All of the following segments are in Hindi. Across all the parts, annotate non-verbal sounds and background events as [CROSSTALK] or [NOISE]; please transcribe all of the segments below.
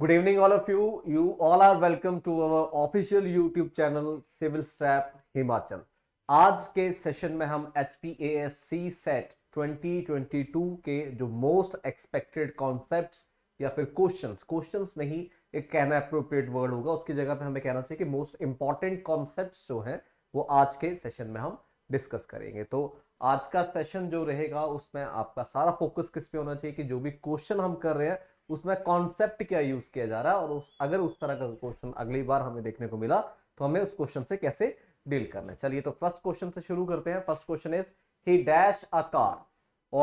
Good evening, all of you. You all are welcome to our official YouTube channel Civil Strap Himachal. आज के सेशन में हम H P A S C set 2022 के जो मोस्ट एक्सपेक्टेड कॉन्सेप्ट या फिर क्वेश्चंस क्वेश्चंस नहीं एक कहना अप्रोप्रिएट वर्ड होगा उसकी जगह पे हमें कहना चाहिए कि मोस्ट इंपॉर्टेंट कॉन्सेप्ट जो हैं वो आज के सेशन में हम डिस्कस करेंगे तो आज का सेशन जो रहेगा उसमें आपका सारा फोकस किस पे होना चाहिए कि जो भी क्वेश्चन हम कर रहे हैं उसमें कॉन्सेप्ट क्या यूज किया जा रहा है और उस अगर उस तरह का क्वेश्चन अगली बार हमें देखने को मिला तो हमें उस क्वेश्चन से कैसे डील करना है चलिए तो फर्स्ट क्वेश्चन से शुरू करते हैं first question is he dash a car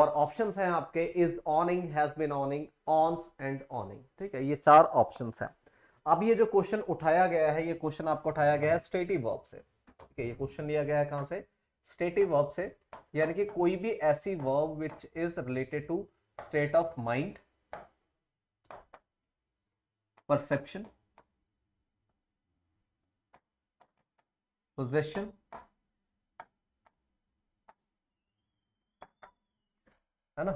और ऑप्शन है आपके is owning has been owning own and owning ठीक है ये चार ऑप्शन है अब ये जो क्वेश्चन उठाया गया है ये क्वेश्चन आपको उठाया गया है स्टेटिव वर्ब से ठीक है ये क्वेश्चन लिया गया है कहां से स्टेटिव वर्ब से यानी कि कोई भी ऐसी verb which is related to state of mind perception possession है ना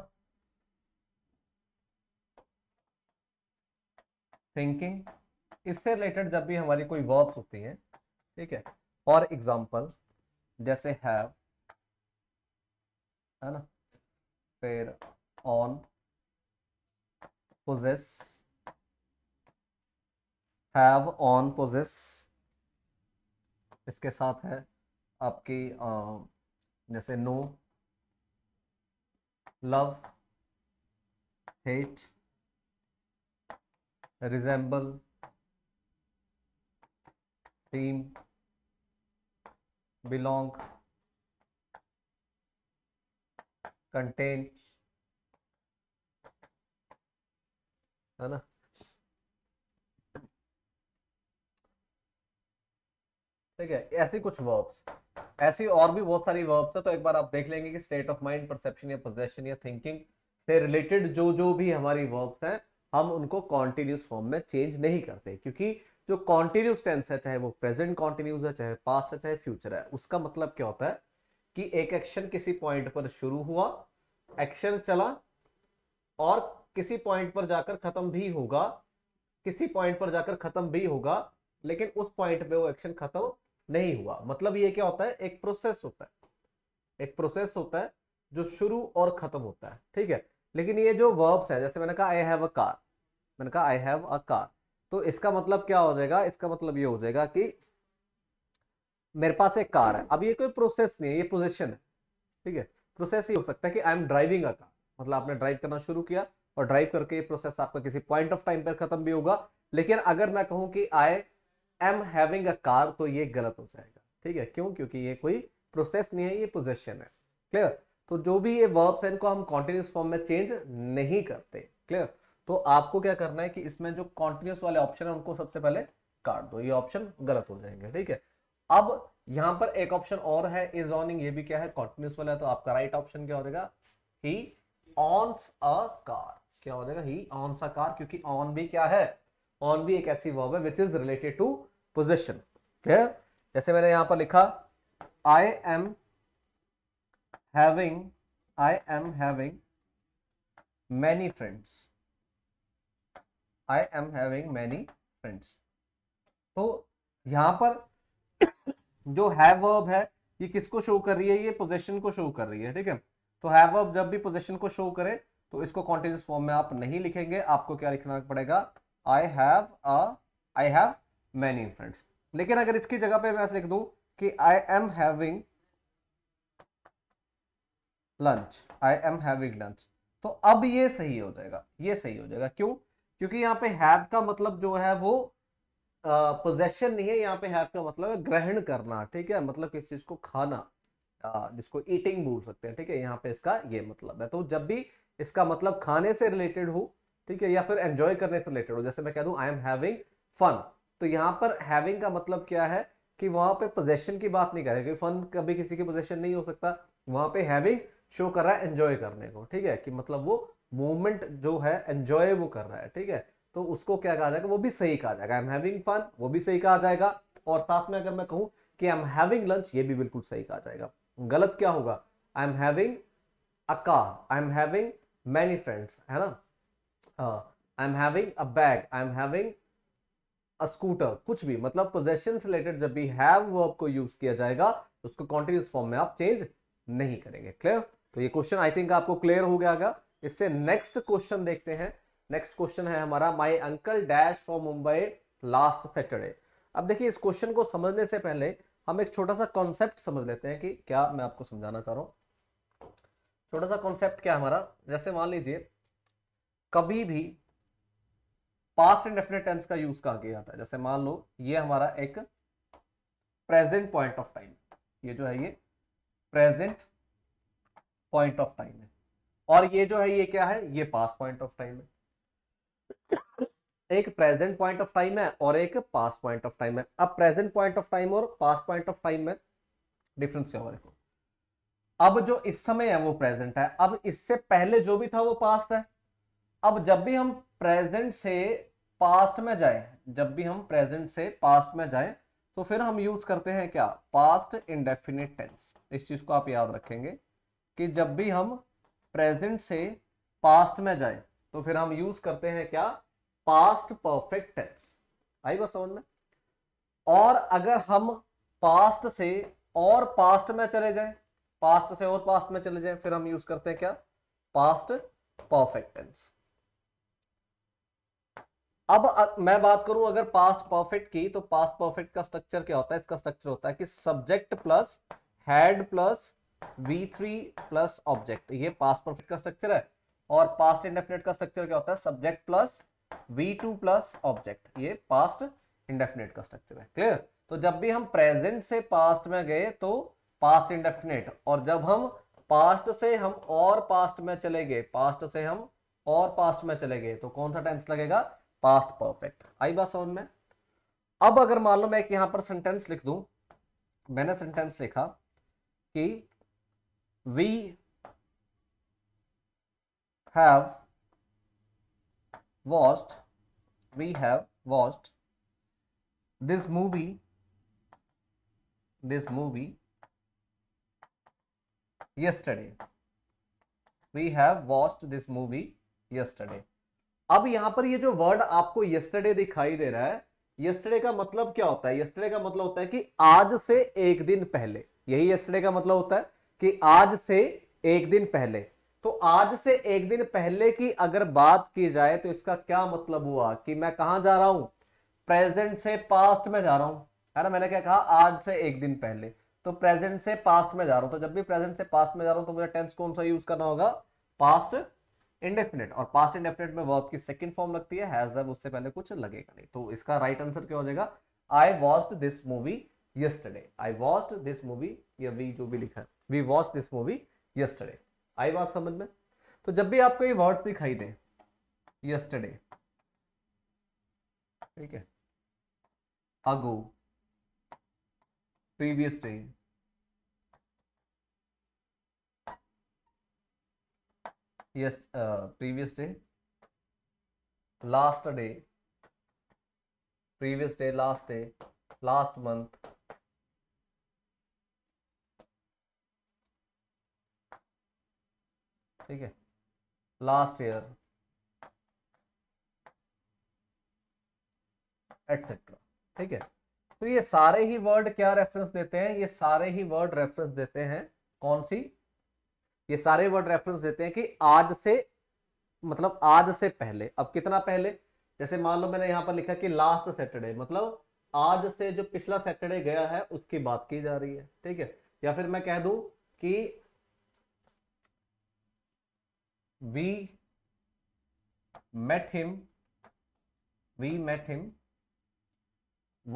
थिंकिंग इससे रिलेटेड जब भी हमारी कोई वर्ब्स होती हैं ठीक है फॉर एग्जाम्पल जैसे हैव है ना फिर own possess have own possess इसके साथ है आपकी जैसे know love hate resemble seem belong content है ना ठीक है ऐसी कुछ वर्ब्स ऐसी और भी बहुत सारी वर्ब्स है तो एक बार आप देख लेंगे कि स्टेट ऑफ माइंड परसेप्शन या पोजेशन या थिंकिंग से रिलेटेड जो जो भी हमारी वर्ब्स हैं हम उनको कॉन्टिन्यूस फॉर्म में चेंज नहीं करते क्योंकि जो कॉन्टिन्यूस टेंस है चाहे वो प्रेजेंट कॉन्टिन्यूस है चाहे पास्ट है चाहे फ्यूचर है उसका मतलब क्या होता है कि एक एक्शन किसी पॉइंट पर शुरू हुआ एक्शन चला और किसी पॉइंट पर जाकर खत्म भी होगा किसी पॉइंट पर जाकर खत्म भी होगा लेकिन उस पॉइंट पे वो एक्शन खत्म नहीं हुआ मतलब ये क्या होता है एक प्रोसेस होता है एक प्रोसेस होता है जो शुरू और खत्म होता है ठीक है लेकिन ये जो वर्ब्स है जैसे मैंने कहा आई हैव अ कार मैंने कहा आई हैव अ कार तो इसका मतलब क्या हो जाएगा इसका मतलब ये हो जाएगा कि मेरे पास एक कार है अब ये कोई प्रोसेस नहीं है ये पोजिशन है ठीक है प्रोसेस ये हो सकता है कि I am driving a car मतलब आपने ड्राइव करना शुरू किया और ड्राइव करके ये प्रोसेस आपका किसी पॉइंट ऑफ टाइम पर खत्म भी होगा लेकिन अगर मैं कहूं कि I am having a car तो ये गलत हो जाएगा ठीक है क्यों क्योंकि ये कोई प्रोसेस नहीं है ये पोजेशन है क्लियर तो जो भी ये वर्ब्स हैं इनको हम कॉन्टिन्यूस फॉर्म में चेंज नहीं करते क्लियर तो आपको क्या करना है कि इसमें जो कॉन्टिन्यूस वाले ऑप्शन है उनको सबसे पहले काट दो ये ऑप्शन गलत हो जाएंगे ठीक है अब यहां पर एक ऑप्शन और है इज ऑनिंग ये भी क्या है कॉन्टिन्यूस वाला है तो आपका राइट ऑप्शन क्या हो जाएगा ही ऑन्स अ कार क्या हो जाएगा ही ऑन्स अ कार क्योंकि ऑन भी क्या है ऑन भी एक ऐसी वर्ब है which is related to position clear जैसे मैंने यहां पर लिखा I am having I am having many friends I am having many friends तो यहां पर जो हैव वर्ब है ये किसको शो कर रही है ये पोजिशन को शो कर रही है ठीक है तो हैव वर्ब जब भी पोजिशन को शो करे तो इसको कॉन्टिन्यूस फॉर्म में आप नहीं लिखेंगे आपको क्या लिखना पड़ेगा I have I have many friends लेकिन अगर इसकी जगह पे मैं लिख दूं कि I am having lunch I am having lunch तो अब ये सही हो जाएगा ये सही हो जाएगा क्यों क्योंकि यहाँ पे हैव का मतलब जो है वो पोजेशन नहीं है यहाँ पे हैव का मतलब है ग्रहण करना ठीक है मतलब किस चीज को खाना जिसको ईटिंग बोल सकते हैं ठीक है यहाँ पे इसका ये मतलब है तो जब भी इसका मतलब खाने से रिलेटेड हो ठीक है या फिर एंजॉय करने से रिलेटेड हो जैसे मैं कह दूं आई एम हैविंग फन तो यहाँ पर हैविंग का मतलब क्या है कि वहां पे पोजेशन की बात नहीं करेगा क्योंकि फन कभी किसी की पोजेशन नहीं हो सकता वहां पे हैविंग शो कर रहा है एंजॉय करने को ठीक है कि मतलब वो मोमेंट जो है एंजॉय वो कर रहा है ठीक है तो उसको क्या कहा जाएगा वो भी सही कहा जाएगा आई एम हैविंग फन वो भी सही कहा जाएगा और साथ में अगर मैं कहूँ कि आई एम हैविंग लंच ये भी बिल्कुल सही कहा जाएगा गलत क्या होगा I am having a car I am having many friends है ना I am having a bag I am having scooter कुछ भी मतलब पोजेशन रिलेटेड जब भी हैव वर्ब को यूज किया जाएगा तो उसको कॉन्टिन्यूस फॉर्म में आप चेंज नहीं करेंगे क्लियर तो ये क्वेश्चन आई थिंक आपको क्लियर हो गया होगा इससे नेक्स्ट क्वेश्चन देखते हैं नेक्स्ट क्वेश्चन है हमारा my uncle dash for Mumbai last Saturday अब देखिए इस क्वेश्चन को समझने से पहले हम एक छोटा सा कॉन्सेप्ट समझ लेते हैं कि क्या मैं आपको समझाना चाह रहा हूं छोटा सा कॉन्सेप्ट क्या हमारा जैसे मान लीजिए कभी भी पास्ट इंडेफिनेट टेंस का यूज कहा गया था जैसे मान लो ये हमारा एक प्रेजेंट पॉइंट ऑफ टाइम ये जो है ये प्रेजेंट पॉइंट ऑफ टाइम है और ये जो है ये क्या है ये पास पॉइंट ऑफ टाइम है एक प्रेजेंट पॉइंट ऑफ टाइम है और एक पास पॉइंट ऑफ टाइम है अब प्रेजेंट पॉइंट ऑफ टाइम और पास पॉइंट ऑफ टाइम में डिफरेंस क्या हो अब जो इस समय है वो प्रेजेंट है अब इससे पहले जो भी था वो पास्ट है अब जब भी हम प्रेजेंट से पास्ट में जाए जब भी हम प्रेजेंट से पास्ट में जाए तो फिर हम यूज करते हैं क्या पास्ट इंडेफिनिट टेंस इस चीज को आप याद रखेंगे कि जब भी हम प्रेजेंट से पास्ट में जाए तो फिर हम यूज करते हैं क्या पास्ट परफेक्ट टेंस आई बस समझ में और अगर हम पास्ट से और पास्ट में चले जाए पास्ट से और पास्ट में चले जाए फिर हम यूज करते हैं क्या पास्ट परफेक्ट टेंस अब मैं बात करूं अगर पास्ट परफेक्ट की तो पास्ट परफेक्ट का स्ट्रक्चर क्या होता है इसका स्ट्रक्चर होता है कि subject plus had plus V three plus object ये पास्ट परफेक्ट का स्ट्रक्चर है और पास्ट इंडेफिनेट का स्ट्रक्चर क्या होता है subject plus V two plus object ये पास्ट इंडेफिनेट का स्ट्रक्चर है क्लियर तो जब भी हम प्रेजेंट से पास्ट में गए तो पास्ट इंडेफिनेट और जब हम पास्ट से हम और पास्ट में चले गए पास्ट से हम और पास्ट में चले गए तो कौन सा टेंस लगेगा पास्ट परफेक्ट आई बात समझ में अब अगर मान लो मैं एक यहां पर सेंटेंस लिख दू मैंने सेंटेंस लिखा कि we have watched we have watched this movie this movie yesterday we have watched this movie yesterday अब यहां पर ये जो वर्ड आपको यस्टरडे दिखाई दे रहा है यस्टरडे का मतलब क्या होता है यस्टरडे का मतलब होता है कि आज से एक दिन पहले यही यस्टरडे का मतलब होता है कि आज से एक दिन पहले तो आज से एक दिन पहले की अगर बात की जाए तो इसका क्या मतलब हुआ कि मैं कहा जा रहा हूं प्रेजेंट से पास्ट में जा रहा हूं है ना मैंने क्या कहा आज से एक दिन पहले तो प्रेजेंट से पास्ट में जा रहा हूं तो जब भी प्रेजेंट से पास्ट में जा रहा हूं तो मुझे टेंस कौन सा यूज करना होगा पास्ट इंडेफिनेट और पास इंडेफिनेट में वर्ब की सेकंड फॉर्म लगती है हैज वर्ब उससे पहले कुछ लगेगा नहीं तो इसका राइट right आंसर क्या हो जाएगा I watched this movie yesterday I watched this movie या वी जो भी लिखा है we watch this movie yesterday आई बात समझ में तो जब भी आपको ये वर्ड्स दिखाई दे यस्टरडे ठीक है ago previous day yes uh, previous day last day previous day last day last month ठीक है लास्ट ईयर एटसेट्रा ठीक है तो ये सारे ही वर्ड क्या रेफरेंस देते हैं ये सारे ही वर्ड रेफरेंस देते हैं कौन सी ये सारे वर्ड रेफरेंस देते हैं कि आज से मतलब आज से पहले अब कितना पहले जैसे मान लो मैंने यहां पर लिखा कि लास्ट सैटरडे मतलब आज से जो पिछला सैटरडे गया है उसकी बात की जा रही है ठीक है या फिर मैं कह दू कि we met him we met him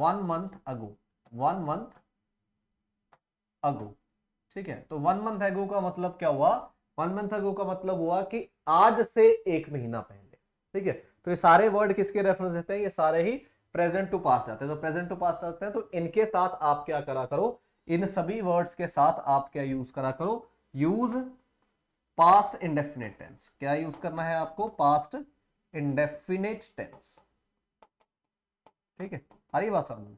one month ago one month ago ठीक है तो वन मंथ एगो का मतलब क्या हुआ वन मंथ एगो का मतलब हुआ कि आज से एक महीना पहले ठीक है तो ये सारे वर्ड किसके रेफरेंस देते हैं ये सारे ही प्रेजेंट टू पास जाते हैं तो प्रेजेंट टू पास जाते हैं तो इनके साथ आप क्या करा करो इन सभी वर्ड्स के साथ आप क्या यूज करा करो यूज पास्ट इंडेफिनेट टेंस क्या यूज करना है आपको पास्ट इंडेफिनेट टेंस ठीक है अरे बात समझ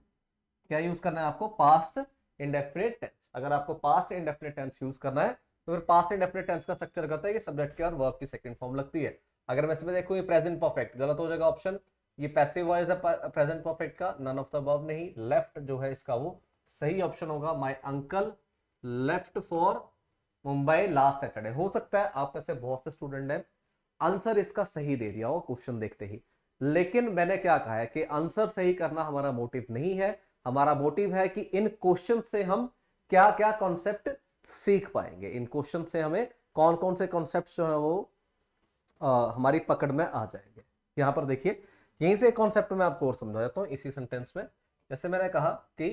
क्या यूज करना है आपको पास्ट इंडेफिनेट टेंस अगर आपको पास्ट इंडेफिनेट टेंस यूज करना है तो फिर पास्ट इंडेफिनेट टेंस का स्ट्रक्चर करता है ये सब्जेक्ट के और वर्ब की सेकंड फॉर्म लगती है अगर मैं इसमें देखूँ ये प्रेजेंट परफेक्ट गलत हो जाएगा ऑप्शन ये पैसिव वॉइस है प्रेजेंट परफेक्ट का नन ऑफ द वर्ब नहीं लेफ्ट जो है इसका वो सही ऑप्शन होगा my uncle left for Mumbai last Saturday हो सकता है आप में से बहुत से स्टूडेंट हैं आंसर इसका सही दे दिया हो क्वेश्चन देखते ही लेकिन मैंने क्या कहा है कि आंसर सही करना हमारा मोटिव नहीं है हमारा मोटिव है कि इन क्वेश्चन से हम क्या क्या कॉन्सेप्ट सीख पाएंगे इन क्वेश्चन से हमें कौन कौन से कॉन्सेप्ट जो है वो आ, हमारी पकड़ में आ जाएंगे यहां पर देखिए यहीं से कॉन्सेप्ट में आपको और समझा जाता हूं इसी सेंटेंस में जैसे मैंने कहा कि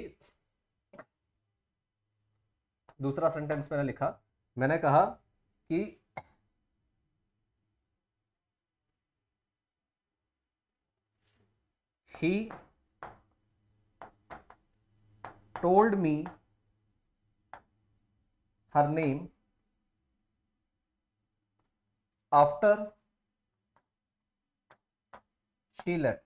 दूसरा सेंटेंस मैंने लिखा मैंने कहा कि he told me her name after she left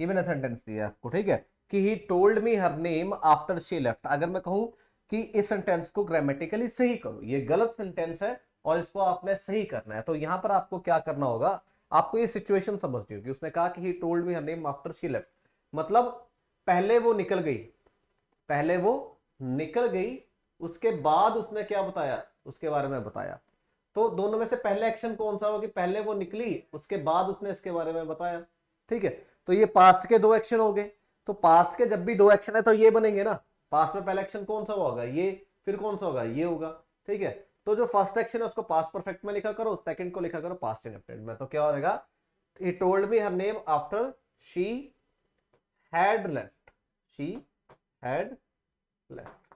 ये मैंने सेंटेंस दिया आपको ठीक है कि he told me her name after she left अगर मैं कहूं कि इस सेंटेंस को ग्रामेटिकली सही करो ये गलत सेंटेंस है और इसको आपने सही करना है तो यहां पर आपको क्या करना होगा आपको ये सिचुएशन समझनी होगी उसने कहा कि he told me her name after she left मतलब पहले वो निकल गई पहले वो निकल गई उसके बाद उसने क्या बताया उसके बारे में बताया तो दोनों में से पहले एक्शन कौन सा हो कि पहले वो निकली उसके बाद उसने इसके बारे में बताया ठीक है तो ये पास्ट के दो एक्शन हो गए तो पास्ट के जब भी दो एक्शन है तो ये बनेंगे ना पास्ट में पहला एक्शन कौन सा होगा ये फिर कौन सा होगा ये होगा ठीक है तो जो फर्स्ट एक्शन है उसको पास्ट परफेक्ट में लिखा करो सेकंड को लिखा करो पास्ट इंडेफिनेट में तो क्या होगा he told me her name after she had left she had left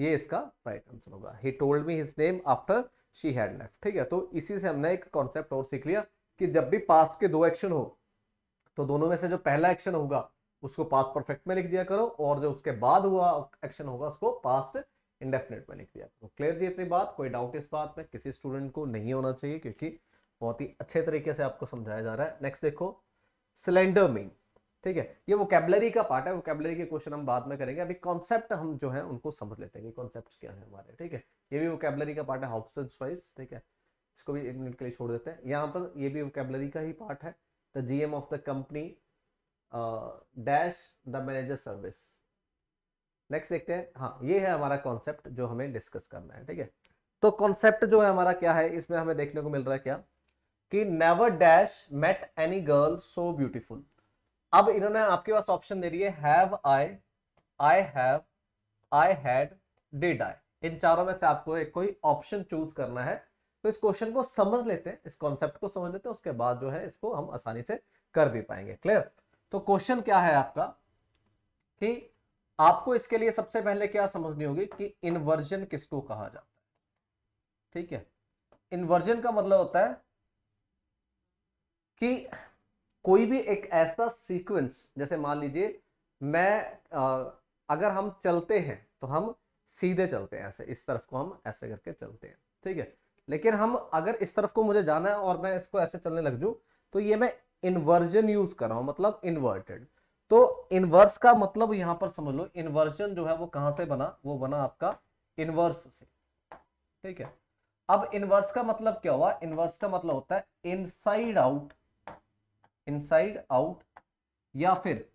ये इसका राइट right आंसर होगा he told me his name after she had left ठीक है तो इसी से हमने एक कॉन्सेप्ट और सीख लिया कि जब भी पास्ट के दो एक्शन हो तो दोनों में से जो पहला एक्शन होगा उसको पास्ट परफेक्ट में लिख दिया करो और जो उसके बाद हुआ एक्शन होगा उसको पास्ट इंडेफिनेट में लिख दिया करो क्लियर जी इतनी बात कोई डाउट इस बात में किसी स्टूडेंट को नहीं होना चाहिए क्योंकि बहुत ही अच्छे तरीके से आपको समझाया जा रहा है नेक्स्ट देखो सिलेंडर मीन ठीक है ये वोकेबलरी का पार्ट है वोकेबलरी के क्वेश्चन हम बाद में करेंगे अभी कॉन्सेप्ट हम जो है उनको समझ लेते हैं कॉन्सेप्ट क्या है हमारे ठीक है ये भी वोकेबलरी का पार्ट है हाउसेज वाइज ठीक है इसको भी एक मिनट के लिए छोड़ देते हैं यहाँ पर ये भी वोकेबलरी का ही पार्ट है द जी of the company dash the manager service next देखते हैं हाँ ये है हमारा कॉन्सेप्ट जो हमें डिस्कस करना है ठीक है तो कॉन्सेप्ट जो है हमारा क्या है इसमें हमें देखने को मिल रहा है क्या कि never dash met any girl so beautiful अब इन्होंने आपके पास ऑप्शन दे दिए have I I have I had did I इन चारों में से आपको एक कोई ऑप्शन चूज करना है तो इस क्वेश्चन को समझ लेते हैं इस कॉन्सेप्ट को समझ लेते हैं उसके बाद जो है इसको हम आसानी से कर भी पाएंगे क्लियर तो क्वेश्चन क्या है आपका कि आपको इसके लिए सबसे पहले क्या समझनी होगी कि इन्वर्जन किसको कहा जाता है ठीक है इन्वर्जन का मतलब होता है कि कोई भी एक ऐसा सीक्वेंस जैसे मान लीजिए मैं आ, अगर हम चलते हैं तो हम सीधे चलते हैं ऐसे इस तरफ को हम ऐसे करके चलते हैं ठीक है लेकिन हम अगर इस तरफ को मुझे जाना है और मैं इसको ऐसे चलने लग जाऊं तो ये मैं इन्वर्जन यूज कर रहा हूं मतलब इन्वर्टेड तो इन्वर्स का मतलब यहां पर समझ लो इन्वर्जन जो है वो कहां से बना वो बना आपका इनवर्स से ठीक है अब इनवर्स का मतलब क्या हुआ इनवर्स का मतलब होता है इनसाइड आउट इनसाइड आउट या फिर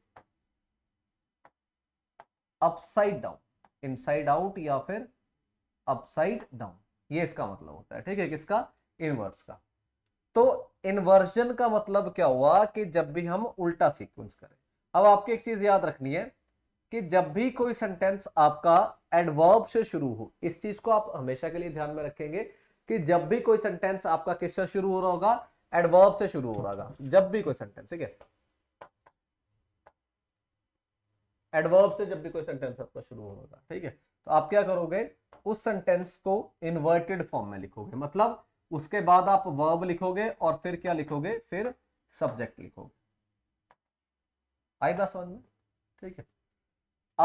अपसाइड डाउन इनसाइड आउट या फिर अपसाइड डाउन ये इसका मतलब होता है ठीक है किसका इनवर्स का तो इनवर्जन का मतलब क्या हुआ कि जब भी हम उल्टा सीक्वेंस करें अब आपको एक चीज याद रखनी है कि जब भी कोई सेंटेंस आपका एडवर्ब से शुरू हो इस चीज को आप हमेशा के लिए ध्यान में रखेंगे कि जब भी कोई सेंटेंस आपका किससे शुरू हो रहा होगा एडवर्ब से शुरू हो रहा जब भी कोई सेंटेंस ठीक है एडवर्ब से जब भी कोई सेंटेंस आपका शुरू होगा ठीक है तो आप क्या करोगे उस सेंटेंस को इन्वर्टेड फॉर्म में लिखोगे मतलब उसके बाद आप वर्ब लिखोगे और फिर क्या लिखोगे फिर सब्जेक्ट लिखोगे आई समझ में ठीक है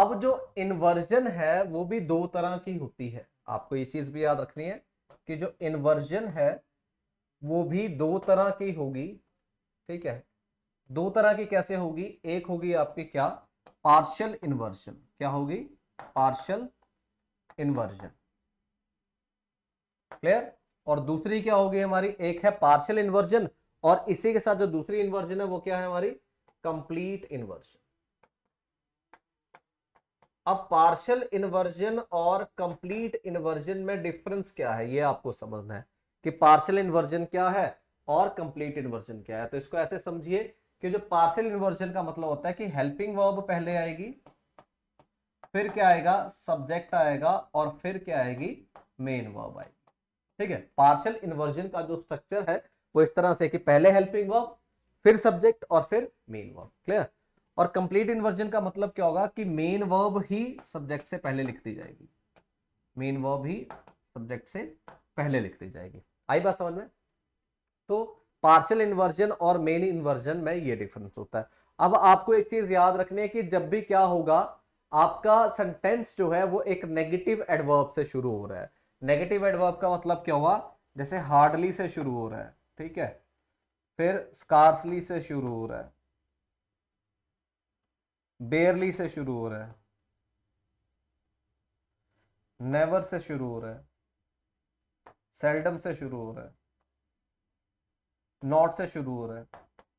अब जो इन्वर्जन है वो भी दो तरह की होती है आपको ये चीज भी याद रखनी है कि जो इन्वर्जन है वो भी दो तरह की होगी ठीक है दो तरह की कैसे होगी एक होगी आपकी क्या पार्शियल इन्वर्जन क्या होगी पार्शियल इन्वर्जन क्लियर और दूसरी क्या होगी हमारी एक है पार्शियल इन्वर्जन और इसी के साथ जो दूसरी इन्वर्जन है वो क्या है हमारी कंप्लीट इन्वर्जन अब पार्शियल इन्वर्जन और कंप्लीट इन्वर्जन में डिफरेंस क्या है ये आपको समझना है कि पार्सल इन्वर्जन क्या है और कंप्लीट इन्वर्जन क्या है तो इसको ऐसे समझिए कि जो पार्सल इन्वर्जन का मतलब होता है कि हेल्पिंग वर्ब पहले आएगी फिर क्या आएगा सब्जेक्ट आएगा और फिर क्या आएगी मेन वर्ब आएगी ठीक है पार्शल इन्वर्जन का जो स्ट्रक्चर है वो इस तरह से कि पहले हेल्पिंग वर्ब फिर सब्जेक्ट और फिर मेन वर्ब क्लियर और कंप्लीट इन्वर्जन का मतलब क्या होगा कि मेन वर्ब ही सब्जेक्ट से पहले लिख दी जाएगी मेन वर्ब ही सब्जेक्ट से पहले लिख दी जाएगी आई बात समझ में तो पार्शियल इन्वर्जन और मेन इन्वर्जन में ये डिफरेंस होता है अब आपको एक चीज याद रखनी है कि जब भी क्या होगा आपका सेंटेंस जो है वो एक नेगेटिव एडवर्ब से शुरू हो रहा है नेगेटिव एडवर्ब का मतलब क्या हुआ जैसे हार्डली से शुरू हो रहा है ठीक है फिर स्कार्सली से शुरू हो रहा है बेयरली से शुरू हो रहा है नेवर से शुरू हो रहा है सेल्डम से शुरू हो रहा है नॉट से शुरू हो रहा है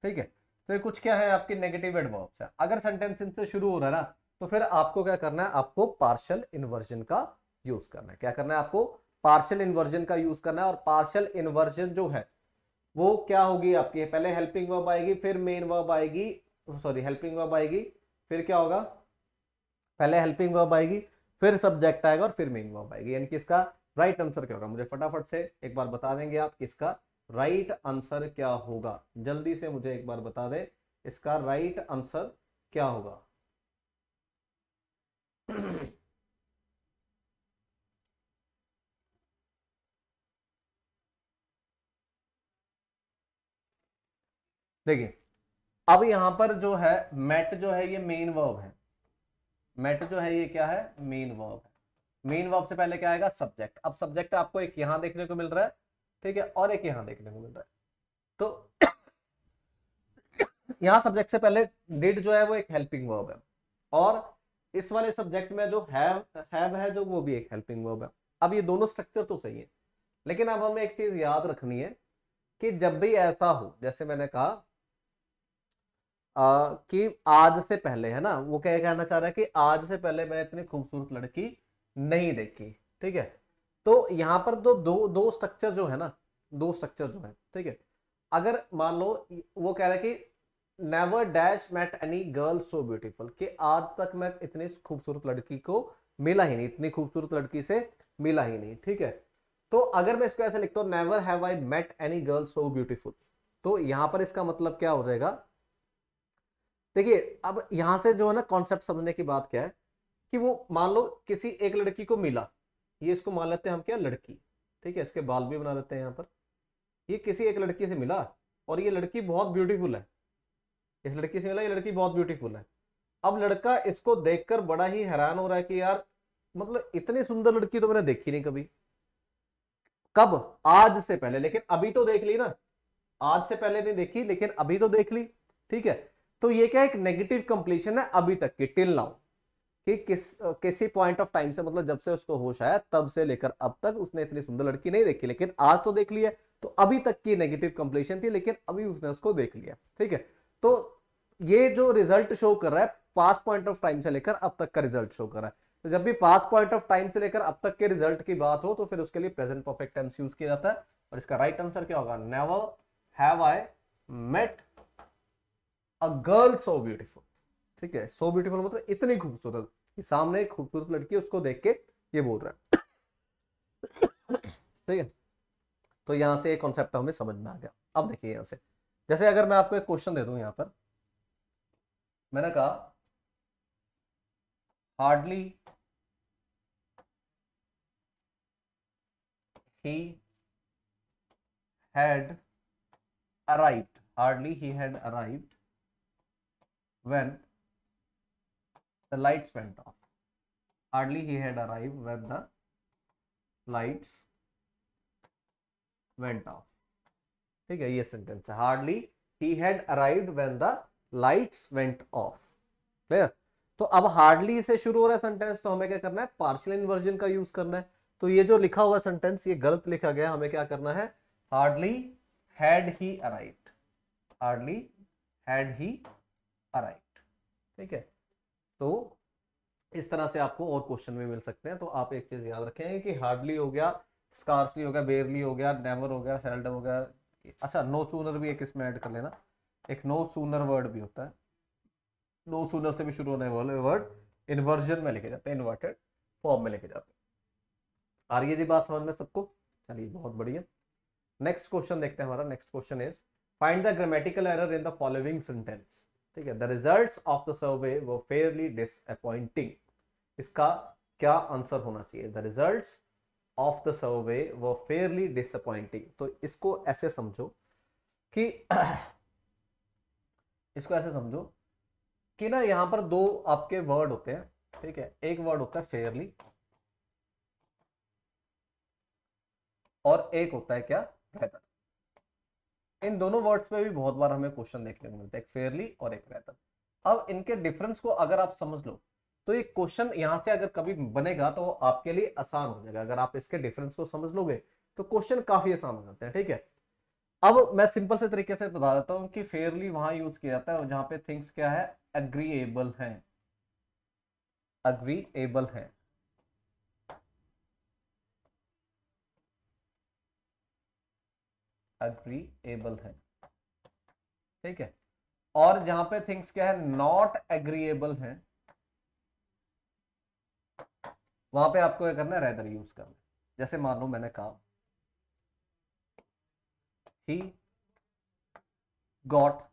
ठीक है तो ये कुछ क्या है आपके नेगेटिव एडवर्ब्स है अगर सेंटेंस इनसे शुरू हो रहा है ना तो फिर आपको क्या करना है आपको पार्शियल इन्वर्जन का यूज करना है क्या करना है आपको पार्शियल इन्वर्जन का यूज करना है और पार्शियल इन्वर्जन जो है वो क्या होगी आपकी पहले हेल्पिंग वर्ब आएगी फिर मेन वर्ब आएगी सॉरी हेल्पिंग वर्ब आएगी फिर क्या होगा पहले हेल्पिंग वर्ब आएगी फिर सब्जेक्ट आएगा और फिर मेन वर्ब आएगी यानी कि इसका राइट आंसर क्या होगा मुझे फटाफट से एक बार बता देंगे आप किसका राइट आंसर क्या होगा जल्दी से मुझे एक बार बता दे इसका राइट आंसर क्या होगा [CLEARS THROAT] देखिए अब यहां पर जो है मेट जो है ये मेन वर्ब है मेट जो है ये क्या है मेन वर्ब है मेन वर्ब से पहले क्या आएगा सब्जेक्ट अब सब्जेक्ट आपको एक यहां देखने को मिल रहा है ठीक है और एक यहां देखने को मिल रहा है तो यहां सब्जेक्ट से पहले डिड जो है वो एक हेल्पिंग वर्ब है और इस वाले सब्जेक्ट में जो हैव हैव है जो वो भी एक हेल्पिंग वर्ब है अब ये दोनों स्ट्रक्चर तो सही है लेकिन अब हमें एक चीज याद रखनी है कि जब भी ऐसा हो जैसे मैंने कहा आ, कि आज से पहले है ना वो क्या कहना चाह रहा है कि आज से पहले मैं इतनी खूबसूरत लड़की नहीं देखी ठीक है तो यहां पर तो दो दो स्ट्रक्चर जो है ना दो स्ट्रक्चर जो है ठीक है अगर मान लो वो कह रहा है कि never dash met any girl so beautiful कि आज तक मैं इतनी खूबसूरत लड़की को मिला ही नहीं इतनी खूबसूरत लड़की से मिला ही नहीं ठीक है तो अगर मैं इसको ऐसे लिखता हूं never have I met any girl so beautiful तो यहां पर इसका मतलब क्या हो जाएगा देखिए अब यहां से जो है ना कॉन्सेप्ट समझने की बात क्या है कि वो मान लो किसी एक लड़की को मिला ये इसको मान लेते हैं हम क्या लड़की ठीक है इसके बाल भी बना लेते हैं यहाँ पर ये किसी एक लड़की से मिला और ये लड़की बहुत ब्यूटीफुल है इस लड़की से मिला ये लड़की बहुत ब्यूटीफुल है अब लड़का इसको देखकर बड़ा ही हैरान हो रहा है कि यार मतलब इतनी सुंदर लड़की तो मैंने देखी नहीं कभी कब आज से पहले लेकिन अभी तो देख ली ना आज से पहले नहीं देखी लेकिन अभी तो देख ली ठीक है तो ये क्या एक नेगेटिव कंप्लीशन है अभी तक की टिल नाउ कि किस किसी पॉइंट ऑफ टाइम से मतलब जब से उसको होश आया तब से लेकर अब तक उसने इतनी सुंदर लड़की नहीं देखी लेकिन आज तो देख लिया तो अभी तक की नेगेटिव कंप्लीशन थी लेकिन अभी उसने उसको देख लिया ठीक है तो ये जो रिजल्ट शो कर रहा है पास पॉइंट ऑफ टाइम से लेकर अब तक का रिजल्ट शो कर रहा है तो जब भी पास पॉइंट ऑफ टाइम से लेकर अब तक के रिजल्ट की बात हो तो फिर उसके लिए प्रेजेंट परफेक्ट टेंस यूज किया जाता है और इसका राइट आंसर क्या होगा never have I met a girl so beautiful ठीक है सो ब्यूटीफुल मतलब इतनी खूबसूरत सामने एक खूबसूरत लड़की उसको देख के ये बोल रहा है ठीक है तो यहाँ से एक कॉन्सेप्ट हमें समझ में आ गया अब देखिए यहाँ से जैसे अगर मैं आपको एक क्वेश्चन दे दू यहाँ पर मैंने कहा hardly he had arrived hardly he had arrived when the lights went off. Hardly he had arrived when the lights went off. ठीक है ये सेंटेंस है hardly he had arrived when the lights went off clear तो अब हार्डली से शुरू हो रहा है सेंटेंस तो हमें क्या करना है पार्शियल इन्वर्जन का यूज करना है तो ये जो लिखा हुआ सेंटेंस ये गलत लिखा गया हमें क्या करना है hardly had he arrived hardly had he arrived ठीक है तो इस तरह से आपको और क्वेश्चन भी मिल सकते हैं तो आप एक चीज याद रखेंगे कि हार्डली हो गया स्कार्सली हो गया बेरली हो गया नेवर हो गया सेल्डम हो गया अच्छा नो सूनर भी एक इसमें ऐड कर लेना एक नो सूनर वर्ड भी होता है नो सूनर से भी शुरू होने वाले वर्ड इन्वर्जन में लिखे जाते हैं इन्वर्टेड फॉर्म में लिखे जाते हैं आ रही है जी बात समझ में सबको चलिए बहुत बढ़िया नेक्स्ट क्वेश्चन देखते हैं हमारा next question is find the grammatical error in the following sentence ठीक है the result of the survey वो फेयरली डिसअपॉइंटिंग इसका क्या आंसर होना चाहिए the result of the survey वो फेयरली डिसअपॉइंटिंग तो इसको ऐसे समझो कि [CLEARS THROAT] इसको ऐसे समझो कि ना यहां पर दो आपके वर्ड होते हैं ठीक है एक वर्ड होता है फेयरली और एक होता है क्या वेदर इन दोनों वर्ड्स में भी बहुत बार हमें क्वेश्चन देखने को मिलते हैं एक फेयरली और एक रेदर अब इनके डिफरेंस को अगर आप समझ लो तो ये क्वेश्चन यहाँ से अगर कभी बनेगा तो आपके लिए आसान हो जाएगा अगर आप इसके डिफरेंस को समझ लोगे तो क्वेश्चन काफी आसान हो जाते हैं ठीक है अब मैं सिंपल से तरीके से बता देता हूँ कि फेयरली वहां यूज किया जाता है जहां पे थिंग्स क्या है एग्रीएबल है एग्रीएबल है अग्रीएबल है ठीक है और जहां पे थिंग्स क्या है नॉट एग्रीएबल है वहां पे आपको क्या करना है रेदर यूज करना जैसे मान लो मैंने कहा he got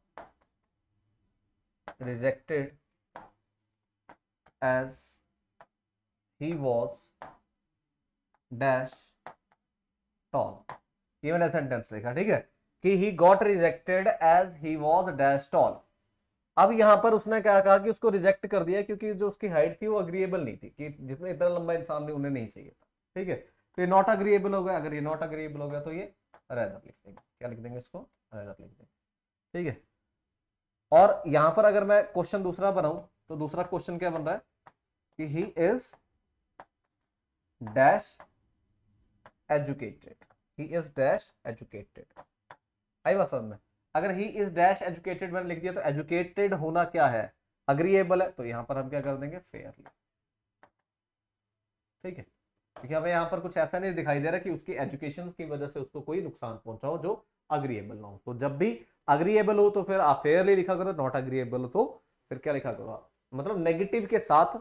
rejected as he was dash tall ये मैंने सेंटेंस लिखा ठीक है कि he got rejected as he was dash tall अब यहां पर उसने क्या कहा कि उसको रिजेक्ट कर दिया क्योंकि जो उसकी हाइट थी वो अग्रीएबल नहीं थी कि जितने इतना लंबा इंसान थे उन्हें नहीं चाहिए था ठीक है तो ये नॉट अग्रीएबल हो गया अगर ये नॉट अग्रीएबल हो गया तो ये रेदर लिख देंगे क्या लिख देंगे इसको रेदर लिख देंगे ठीक है और यहां पर अगर मैं क्वेश्चन दूसरा बनाऊं तो दूसरा क्वेश्चन क्या बन रहा है कि he is dash educated he is dash educated आई बात समझ में अगर ही इज डैश एजुकेटेड मैंने लिख दिया तो एजुकेटेड होना क्या है अग्रीएबल है तो यहां पर हम क्या कर देंगे फेयरली ठीक है क्योंकि हमें यहां पर कुछ ऐसा नहीं दिखाई दे रहा कि उसकी एजुकेशन की वजह से उसको कोई नुकसान पहुंचा हो जो अग्रीएबल ना हो तो जब भी अग्रीएबल हो तो फिर आप फेयरली लिखा करो नॉट अग्रीएबल हो तो फिर क्या लिखा करो मतलब नेगेटिव के साथ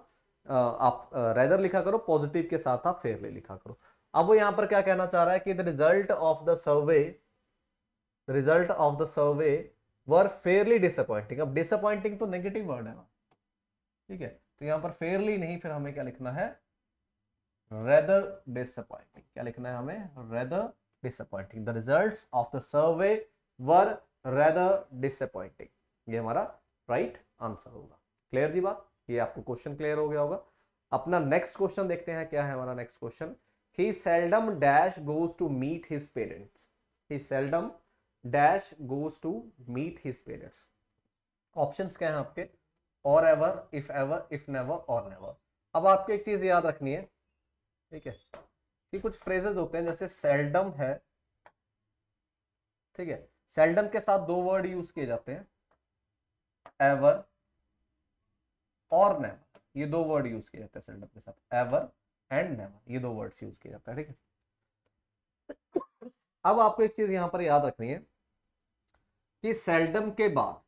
आप रेदर लिखा करो पॉजिटिव के साथ आप फेयरली लिखा करो अब वो यहां पर क्या कहना चाह रहा है कि the result of the survey result of the survey were fairly disappointing अब डिसअपॉइंटिंग तो नेगेटिव वर्ड है ना ठीक है तो यहां पर फेयरली नहीं फिर हमें क्या लिखना है रेदर डिसअपॉइंटिंग क्या लिखना है हमें rather disappointing the result of the survey were rather disappointing ये हमारा राइट right आंसर होगा क्लियर जी बात ये आपको क्वेश्चन क्लियर हो गया होगा अपना नेक्स्ट क्वेश्चन देखते हैं क्या है हमारा next question he seldom dash goes to meet his parents he seldom dash goes to meet his parents options kya हैं aapke or ever if ever if never or never ab aapko ek cheez yaad rakhni hai theek hai ki kuch phrases hote hain jaise seldom hai theek hai seldom ke sath do word use kiye jate hain ever और नेवर ये दो वर्ड यूज किए जाते हैं सेल्डम के साथ एवर एंड नेवर ये दो वर्ड्स यूज किया जाता है ठीक है अब आपको एक चीज यहां पर याद रखनी है कि सेल्डम के बाद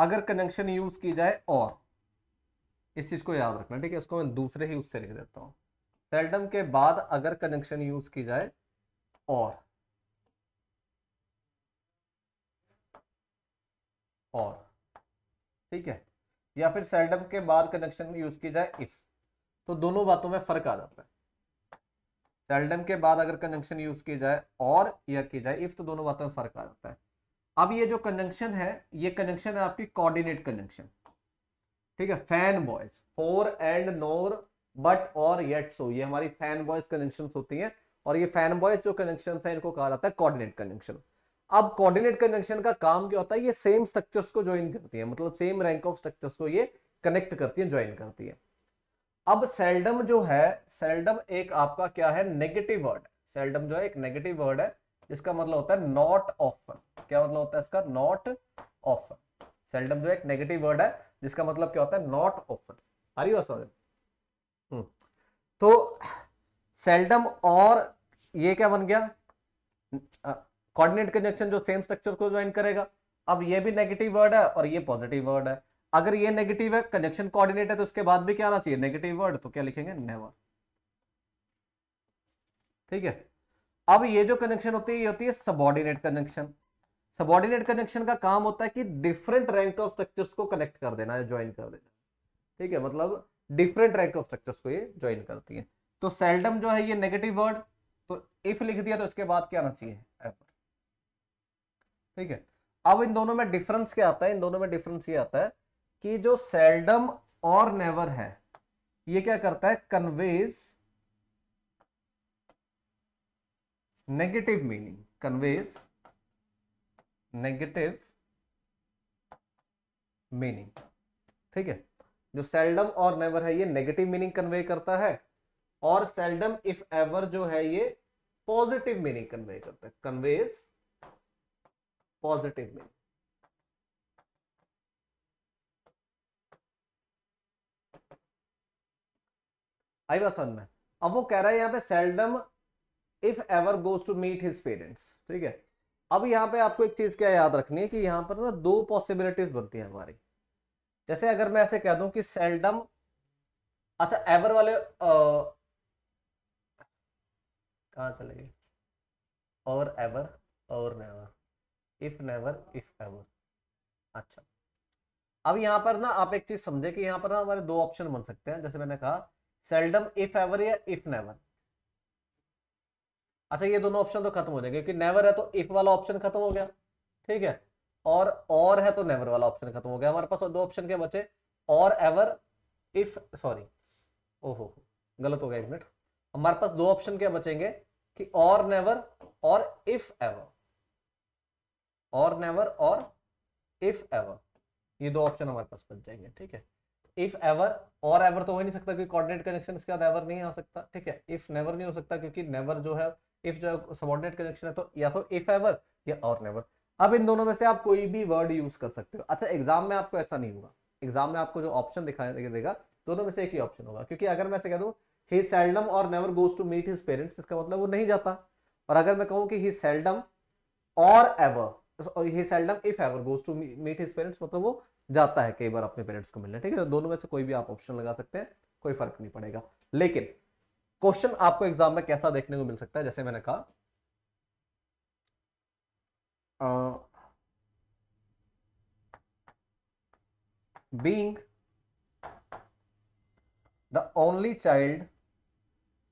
अगर कनेक्शन यूज की जाए और इस चीज को याद रखना ठीक है इसको मैं दूसरे ही उससे लिख देता हूं सेल्डम के बाद अगर कनेक्शन यूज की जाए और और ठीक है या फिर सेल्डम के बाद कनेक्शन में यूज की जाए इफ तो दोनों बातों में फर्क आ जाता है सेल्डम के बाद अगर कंजंक्शन यूज की जाए और या की जाए इफ तो दोनों बातों में फर्क आ जाता है अब ये जो कंजंक्शन है ये कंजंक्शन है आपकी कोऑर्डिनेट कंजंक्शन ठीक है fan boys for and nor but और येट सो ये हमारी फैन बॉयज कंजंक्शन होती हैं और ये फैन बॉयज जो कंजंक्शन है इनको कहा जाता है कॉर्डिनेट कंजंक्शन अब कोऑर्डिनेट कनेक्शन का काम क्या होता है ये सेम स्ट्रक्चर्स को ज्वाइन करती है मतलब सेम रैंक ऑफ स्ट्रक्चर्स को ये कनेक्ट करती है ज्वाइन करती है अब सेल्डम जो है सेल्डम एक आपका क्या है नेगेटिव वर्ड सेल्डम जो है एक नेगेटिव वर्ड है जिसका मतलब होता है नॉट ऑफन क्या मतलब होता है इसका नॉट ऑफन सेल्डम जो एक नेगेटिव वर्ड है जिसका मतलब क्या होता है नॉट ऑफन आर यू समझ तो सेल्डम और ये क्या बन गया कोऑर्डिनेट कंजक्शन जो सेम स्ट्रक्चर को ज्वाइन करेगा अब ये भी नेगेटिव वर्ड है और ये पॉजिटिव वर्ड है अगर ये नेगेटिव है कंजक्शन कोऑर्डिनेट है तो उसके बाद भी क्या आना चाहिए नेगेटिव वर्ड तो क्या लिखेंगे नेवर ठीक है अब ये जो कनेक्शन होती है ये होती है सबॉर्डिनेट कनेक्शन सबॉर्डिनेट कनेक्शन का काम होता है कि डिफरेंट रैंक ऑफ स्ट्रक्चर्स को कनेक्ट कर देना ज्वाइन कर देना ठीक है मतलब डिफरेंट रैंक ऑफ स्ट्रक्चर्स को ये ज्वाइन करती है तो सेल्डम जो है ये नेगेटिव वर्ड तो इफ लिख दिया तो इसके बाद क्या आना चाहिए ठीक है अब इन दोनों में डिफरेंस क्या आता है इन दोनों में डिफरेंस ये आता है कि जो सेल्डम और नेवर है ये क्या करता है conveys negative meaning conveys negative meaning ठीक है जो सेल्डम और नेवर है ये नेगेटिव मीनिंग कन्वे करता है और सेल्डम इफ एवर जो है ये पॉजिटिव मीनिंग कन्वे करता है कन्वेज पॉजिटिव में आई बात समझ में अब वो कह रहा है यहां पे seldom if ever goes to meet his parents ठीक है अब यहां पे आपको एक चीज क्या याद रखनी है कि यहां पर ना दो पॉसिबिलिटीज बनती है हमारी जैसे अगर मैं ऐसे कह दूं कि सेल्डम अच्छा एवर वाले कहा चले गए और एवर और never if never if ever अच्छा अब यहां पर ना आप एक चीज समझे कि यहां पर ना हमारे दो ऑप्शन बन सकते हैं जैसे मैंने कहा सेल्डम इफ एवर या इफ नेवर अच्छा ये दोनों ऑप्शन तो खत्म हो जाएंगे क्योंकि नेवर है तो इफ वाला ऑप्शन खत्म हो गया ठीक है और और है तो नेवर वाला ऑप्शन खत्म हो गया हमारे पास दो ऑप्शन क्या बचे और एवर इफ सॉरी ओहो गलत हो गया एक मिनट हमारे पास दो ऑप्शन क्या बचेंगे कि और नेवर और इफ एवर और नेवर और इफ एवर ये दो ऑप्शन हमारे पास बच जाएंगे ठीक है इफ एवर और एवर तो हो नहीं सकता क्योंकि कोऑर्डिनेट कनेक्शन इसके बाद एवर नहीं आ सकता ठीक है इफ नेवर नहीं हो सकता क्योंकि नेवर जो है इफ जो सबॉर्डिनेट कनेक्शन है तो या तो इफ एवर या और नेवर अब इन दोनों में से आप कोई भी वर्ड यूज कर सकते हो अच्छा एग्जाम में आपको ऐसा नहीं होगा एग्जाम में आपको जो ऑप्शन दिखाई देगा दोनों में से एक ही ऑप्शन होगा क्योंकि अगर मैं कह दू ही सेल्डम और never goes to meet his parents इसका मतलब वो नहीं जाता और अगर मैं कहूँ कि ही सेल्डम और ever he seldom if ever goes to meet his parents मतलब वो जाता है कई बार अपने पेरेंट्स को मिलने ठीक है तो दोनों में से कोई भी आप ऑप्शन लगा सकते हैं कोई फर्क नहीं पड़ेगा लेकिन क्वेश्चन आपको एग्जाम में कैसा देखने को मिल सकता है जैसे मैंने कहा being the only child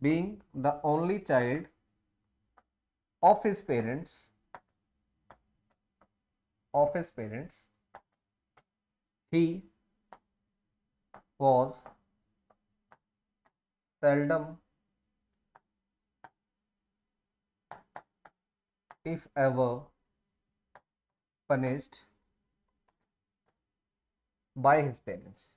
being the only child of his parents of his parents he was seldom if ever punished by his parents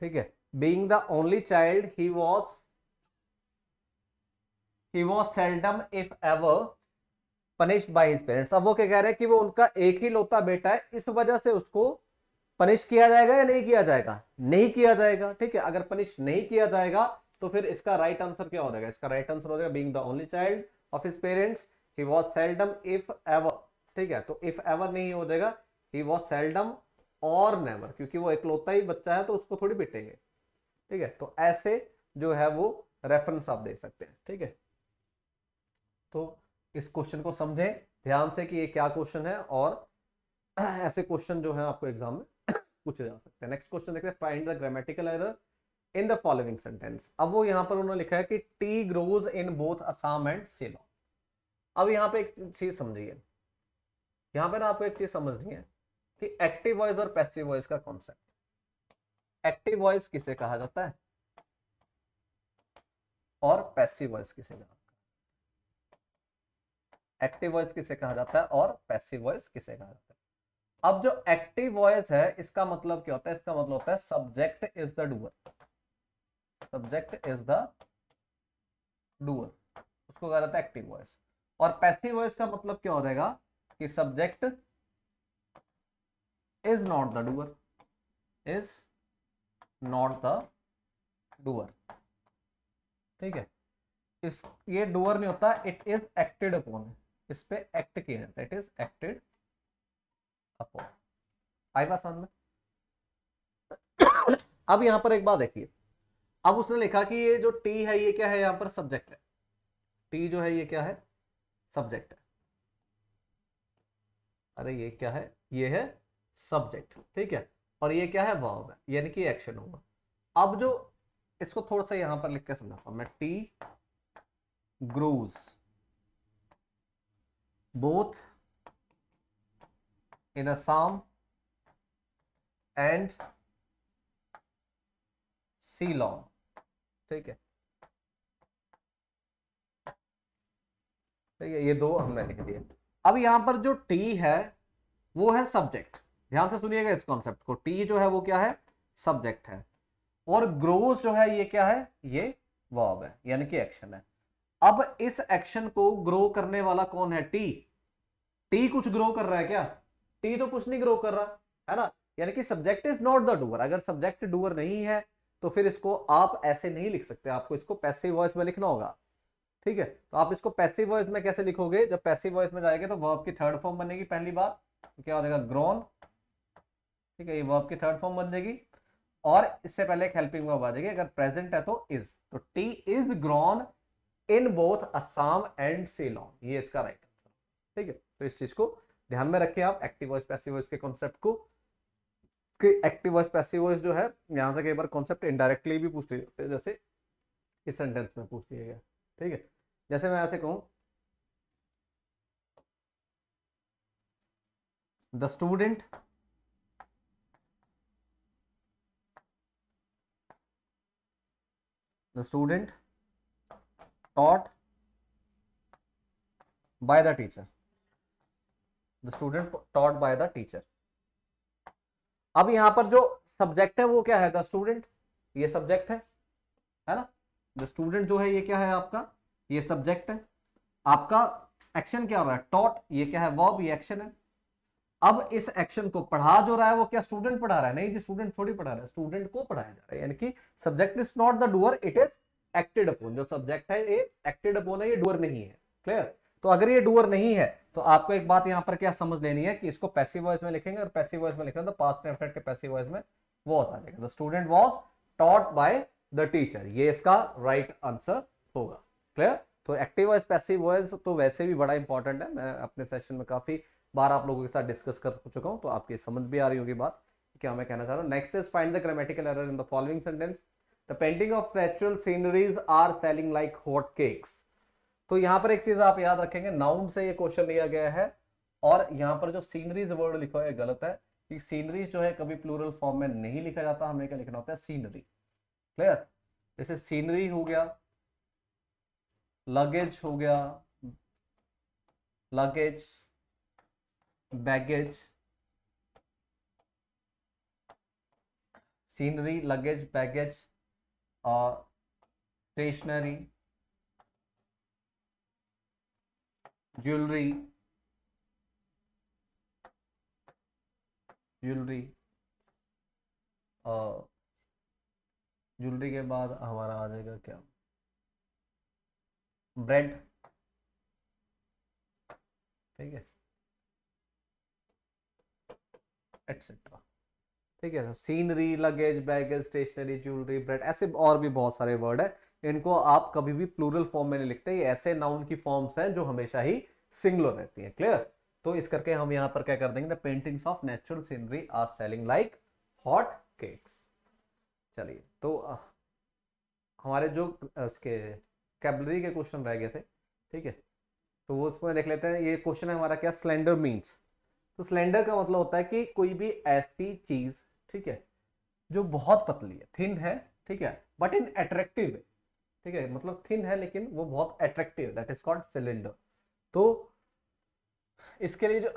ठीक है being the only child he was he was seldom if ever punished by his parents अब वो क्या कह रहे हैं कि वो उनका एक ही लौता बेटा है इस वजह से उसको पनिश किया जाएगा या नहीं किया जाएगा नहीं किया जाएगा ठीक है अगर पनिश नहीं किया जाएगा तो फिर इसका राइट right आंसर क्या हो जाएगा इसका राइट आंसर हो जाएगा being the only child of his parents he was seldom if ever ठीक है तो इफ एवर नहीं हो जाएगा ही वॉज सेल्डम और नेवर क्योंकि वो इकलौता ही बच्चा है तो उसको थोड़ी पिटेंगे ठीक है तो ऐसे जो है वो रेफरेंस आप देख सकते हैं ठीक है तो इस क्वेश्चन को समझें ध्यान से कि ये क्या क्वेश्चन है और [CLEARS THROAT] ऐसे क्वेश्चन जो है आपको एग्जाम में [CLEARS THROAT] पूछे जा सकते हैं नेक्स्ट क्वेश्चन देखते हैं find the grammatical error in the following sentence अब वो यहाँ पर उन्होंने लिखा है कि tea grows in both Assam and Ceylon अब यहाँ पे एक चीज समझिए यहाँ पे ना आपको एक चीज समझनी है कि एक्टिव वॉइस और पैसिव वॉइस का कॉन्सेप्ट एक्टिव वॉइस किसे कहा जाता है और पैसिव वॉइस किसे कहा एक्टिव वॉइस किसे कहा जाता है और पैसिव वॉइस किसे कहा जाता है अब जो एक्टिव वॉइस है इसका मतलब क्या होता है इसका मतलब होता है subject is the doer subject is the doer उसको कहा जाता है एक्टिव वॉइस और पैसिव वॉइस का मतलब क्या हो जाएगा कि subject is not the doer is not the doer ठीक है इस ये डूअर नहीं होता इट इज एक्टेड अपॉन इस पे एक्ट किया जाता है इट इज एक्टेड अपॉन आई बात समझ में अब यहां पर एक बात देखिए अब उसने लिखा कि ये जो टी है ये क्या है यहां पर सब्जेक्ट है टी जो है ये क्या है सब्जेक्ट है अरे ये क्या है ये है सब्जेक्ट ठीक है और ये क्या है वर्ब है यानी कि एक्शन होगा अब जो इसको थोड़ा सा यहां पर लिख के समझाता हूं मैं tea grows both in Assam and Ceylon ठीक है ठीक है ये दो हमने लिख दिए अब यहां पर जो टी है वो है सब्जेक्ट ध्यान से सुनिएगा इस कॉन्सेप्ट को टी जो है वो क्या है सब्जेक्ट है और ग्रोस जो है ये क्या है ये वॉब है यानी कि एक्शन है अब इस एक्शन को ग्रो करने वाला कौन है टी टी कुछ ग्रो कर रहा है क्या टी तो कुछ नहीं ग्रो कर रहा है ना यानी कि subject is not the doer अगर सब्जेक्ट डूअर नहीं है तो फिर इसको आप ऐसे नहीं लिख सकते आपको इसको पैसे वॉइस में लिखना होगा ठीक है तो आप इसको पैसे वॉइस में कैसे लिखोगे जब पैसे वॉइस में जाएगा तो वर्ब की थर्ड फॉर्म बनेगी पहली बात तो क्या हो जाएगा ग्रोन ठीक है ये वर्ब की थर्ड फॉर्म बन जाएगी और इससे पहले एक हेल्पिंग वर्ब आ जाएगी अगर प्रेजेंट है तो इज तो tea is grown in both Assam and Ceylon ये इसका राइट आंसर ठीक है तो इस चीज को ध्यान में रखिए आप एक्टिव वॉइस पैसिव वॉइस के कॉन्सेप्ट को कि एक्टिव वॉइस पैसिव वॉइस जो है यहां से कई बार कॉन्सेप्ट इनडायरेक्टली भी पूछ लिए जैसे इस सेंटेंस में पूछ लिया गया ठीक है जैसे मैं ऐसे कहूं the student the student taught by the teacher the student taught by the teacher अब यहां पर जो सब्जेक्ट है वो क्या है द स्टूडेंट ये सब्जेक्ट है है ना द स्टूडेंट जो है ये क्या है आपका ये सब्जेक्ट है आपका एक्शन क्या हो रहा है टॉट ये क्या है वॉब ये एक्शन है अब इस एक्शन को पढ़ा जो रहा है वो क्या स्टूडेंट पढ़ा रहा है नहीं जी स्टूडेंट थोड़ी पढ़ा रहा है स्टूडेंट को पढ़ाया जा रहा है यानी कि subject is not the doer it is acted upon जो सब्जेक्ट है ये एक्टेड अपॉन है ये डुअर नहीं है क्लियर तो अगर ये डुअर नहीं है तो आपको एक बात यहां पर क्या समझ लेनी है कि इसको पैसिव वॉइस में लिखेंगे और पैसिव वॉइस में लिखेंगे तो पास्ट एफर्ट के पैसिव वॉइस में वॉज आ जाएगा the student was taught by the teacher ये इसका राइट right आंसर होगा क्लियर तो एक्टिव वॉइस पैसिव वॉइस तो वैसे भी बड़ा इंपॉर्टेंट है मैं अपने सेशन में काफी बार आप लोगों के साथ डिस्कस कर चुका हूं तो आपकी समझ भी आ रही होगी बात क्या मैं कहना चाह रहा हूँ next is find the grammatical error in the following sentence The painting of natural sceneries are selling like hot cakes तो यहां पर एक चीज आप याद रखेंगे नाउन से ये क्वेश्चन लिया गया है और यहां पर जो सीनरीज वर्ड लिखा है गलत है कि सीनरीज जो है कभी प्लूरल फॉर्म में नहीं लिखा जाता हमें क्या लिखना होता है सीनरी क्लियर जैसे सीनरी हो गया लगेज हो गया luggage baggage scenery luggage baggage और स्टेशनरी ज्वेलरी ज्वेलरी ज्वेलरी के बाद हमारा आ जाएगा क्या ब्रेड ठीक है एक्सेट्रा ठीक है scenery luggage baggage stationery jewellery bread ऐसे और भी बहुत सारे वर्ड है इनको आप कभी भी प्लूरल फॉर्म में नहीं लिखते ये ऐसे नाउन की फॉर्म्स हैं जो हमेशा ही सिंगलर रहती हैं क्लियर तो इस करके हम यहाँ पर क्या कर देंगे the paintings of natural scenery are selling like hot cakes चलिए तो हमारे जो उसके कैबलरी के क्वेश्चन रह गए थे ठीक है तो वो उसमें देख लेते हैं ये क्वेश्चन है हमारा क्या स्लेंडर मीन्स तो स्लेंडर का मतलब होता है कि कोई भी ऐसी चीज़ ठीक है जो बहुत पतली है थिन है ठीक है बट इन एट्रेक्टिव है ठीक है मतलब थिन है लेकिन वो बहुत attractive that is called cylinder तो इसके लिए जो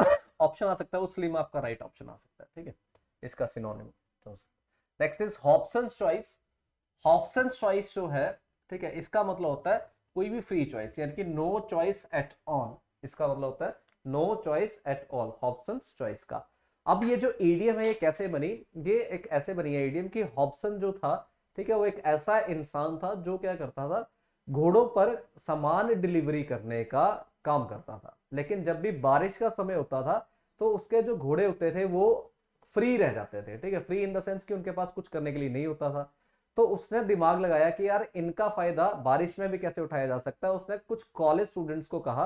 ऑप्शन [COUGHS] आ सकता है वो स्लिम आपका राइट right ऑप्शन आ सकता है ठीक है इसका synonym next is Hobson's choice Hobson's choice जो है ठीक है इसका मतलब होता है कोई भी फ्री चॉइस यानी कि नो चॉइस एट ऑल इसका मतलब होता है no choice at all Hobson's choice का अब ये जो ईडीएम e है ये कैसे बनी ये एक ऐसे बनी है ईडीएम की हॉबसन जो था ठीक है वो एक ऐसा इंसान था जो क्या करता था घोड़ों पर सामान डिलीवरी करने का काम करता था लेकिन जब भी बारिश का समय होता था तो उसके जो घोड़े होते थे वो फ्री रह जाते थे ठीक है फ्री इन द सेंस कि उनके पास कुछ करने के लिए नहीं होता था तो उसने दिमाग लगाया कि यार इनका फायदा बारिश में भी कैसे उठाया जा सकता है उसने कुछ कॉलेज स्टूडेंट्स को कहा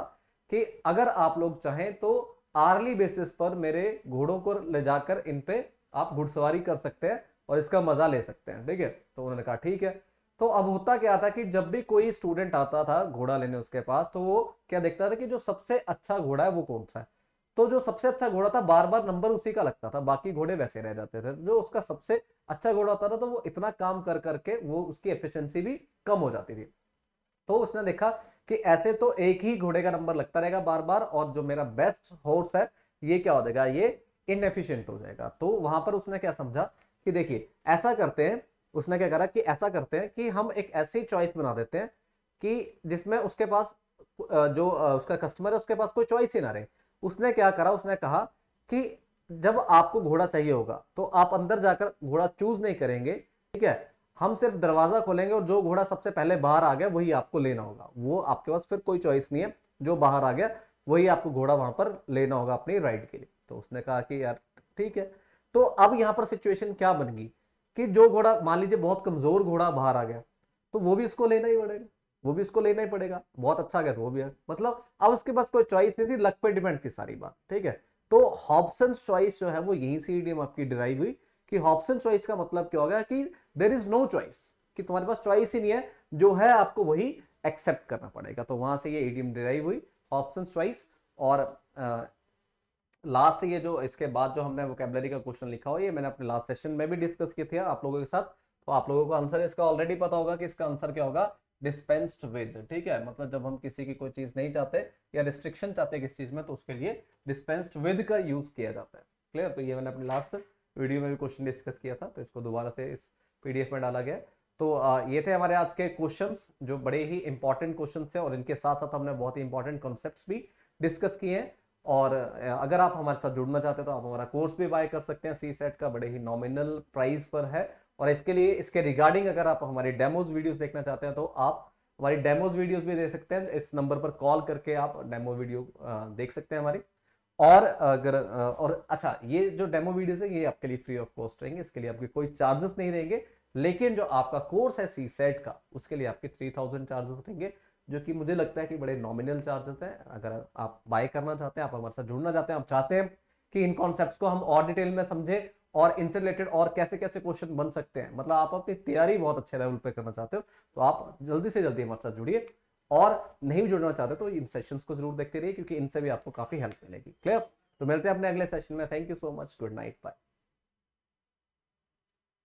कि अगर आप लोग चाहें तो आर्ली बेसिस पर मेरे घोड़ों को ले जाकर इन पे आप घुड़सवारी कर सकते हैं और इसका मजा ले सकते हैं ठीक है तो उन्होंने कहा ठीक है तो अब होता क्या था कि जब भी कोई स्टूडेंट आता था घोड़ा लेने उसके पास तो वो क्या देखता था कि जो सबसे अच्छा घोड़ा है वो कौन सा है तो जो सबसे अच्छा घोड़ा था बार बार नंबर उसी का लगता था बाकी घोड़े वैसे रह जाते थे जो उसका सबसे अच्छा घोड़ा होता था तो वो इतना काम कर करके वो उसकी एफिशिएंसी भी कम हो जाती थी तो उसने देखा कि ऐसे तो एक ही घोड़े का नंबर लगता रहेगा बार बार और जो मेरा बेस्ट हॉर्स है ये क्या हो जाएगा ये इनएफिशियंट हो जाएगा तो वहां पर उसने क्या समझा कि देखिए ऐसा करते हैं उसने क्या करा कि ऐसा करते हैं कि हम एक ऐसी चॉइस बना देते हैं कि जिसमें उसके पास जो उसका कस्टमर है उसके पास कोई चॉइस ही ना रहे उसने क्या करा उसने कहा कि जब आपको घोड़ा चाहिए होगा तो आप अंदर जाकर घोड़ा चूज नहीं करेंगे ठीक है हम सिर्फ दरवाजा खोलेंगे और जो घोड़ा सबसे पहले बाहर आ गया वही आपको लेना होगा वो आपके पास फिर कोई चॉइस नहीं है जो बाहर आ गया वही आपको घोड़ा वहां पर लेना होगा अपनी राइड के लिए तो उसने कहा कि यार ठीक है तो अब यहाँ पर सिचुएशन क्या बन गई कि जो घोड़ा मान लीजिए बहुत कमजोर घोड़ा बाहर आ गया तो वो भी इसको लेना ही पड़ेगा वो भी इसको लेना ही पड़ेगा बहुत अच्छा गया तो वो भी है मतलब अब उसके पास कोई चॉइस नहीं थी लक पे डिपेंड थी सारी बात ठीक है तो हॉबसन चॉइस जो है वो डी एम आपकी डिराइव हुई कि हॉप्सन चॉइस का मतलब क्या होगा कि देर इज नो चॉइस कि तुम्हारे पास चॉइस ही नहीं है जो है आपको वही एक्सेप्ट करना पड़ेगा तो वहां से ये एडीएम डिराइव हुई ऑप्शन चॉइस और लास्ट ये जो इसके बाद जो हमने वोकेबलरी का क्वेश्चन लिखा हुआ ये मैंने अपने लास्ट सेशन में भी डिस्कस किया था आप लोगों के साथ तो आप लोगों को आंसर इसका ऑलरेडी पता होगा कि इसका आंसर क्या होगा डिस्पेंस्ड विद ठीक है मतलब जब हम किसी की कोई चीज नहीं चाहते या रिस्ट्रिक्शन चाहते किसी चीज में तो उसके लिए डिस्पेंस्ड विद का यूज किया जाता है क्लियर तो ये मैंने अपने लास्ट वीडियो में भी क्वेश्चन डिस्कस किया था तो इसको दोबारा से इस पीडीएफ में डाला गया तो ये थे हमारे आज के क्वेश्चंस जो बड़े ही इंपॉर्टेंट क्वेश्चन थे और इनके साथ साथ हमने बहुत ही इंपॉर्टेंट कॉन्सेप्ट भी डिस्कस किए हैं और अगर आप हमारे साथ जुड़ना चाहते हैं तो आप हमारा कोर्स भी बाय कर सकते हैं सी सेट का बड़े ही नॉमिनल प्राइस पर है और इसके लिए इसके रिगार्डिंग अगर आप हमारे डेमोज वीडियोस देखना चाहते हैं तो आप हमारी डेमोज वीडियोस भी दे सकते हैं इस नंबर पर कॉल करके आप डेमो वीडियो देख सकते हैं हमारी और अगर और अच्छा ये जो डेमो वीडियो है ये आपके लिए फ्री ऑफ कॉस्ट रहेंगे इसके लिए आपके कोई चार्जेस नहीं रहेंगे लेकिन जो आपका कोर्स है सी सेट का उसके लिए आपके थ्री थाउजेंड चार्जेस रहेंगे जो कि मुझे लगता है कि बड़े नॉमिनल चार्जेस हैं अगर आप बाय करना चाहते हैं आप हमारे साथ जुड़ना चाहते हैं आप चाहते हैं कि इन कॉन्सेप्ट को हम और डिटेल में समझे और इनसे रिलेटेड और कैसे कैसे क्वेश्चन बन सकते हैं मतलब आप अपनी तैयारी बहुत अच्छे लेवल पर करना चाहते हो तो आप जल्दी से जल्दी हमारे साथ जुड़िए और नहीं जुड़ना चाहते तो इन सेशन को जरूर देखते रहिए क्योंकि इनसे भी आपको काफ़ी हेल्प मिलेगी क्लियर तो मिलते हैं अपने अगले सेशन में thank you so much good night bye